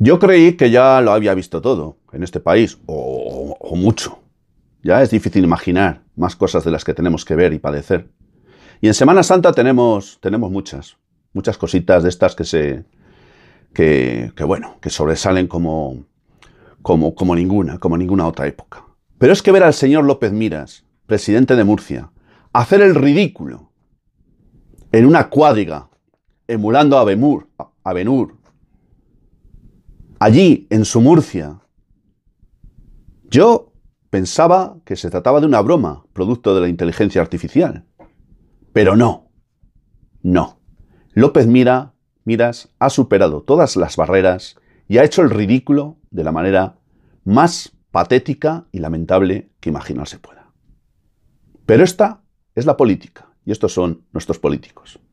Yo creí que ya lo había visto todo en este país, o, mucho. Ya es difícil imaginar más cosas de las que tenemos que ver y padecer. Y en Semana Santa tenemos, tenemos muchas, muchas cositas de estas que se. que, bueno, que sobresalen como, como, como ninguna, como ninguna otra época. Pero es que ver al señor López Miras, presidente de Murcia, hacer el ridículo en una cuádriga, emulando a Benur, a Benur allí, en su Murcia. Yo pensaba que se trataba de una broma, producto de la inteligencia artificial. Pero no, no. López Mira, Miras ha superado todas las barreras y ha hecho el ridículo de la manera más patética y lamentable que imaginarse pueda. Pero esta es la política y estos son nuestros políticos.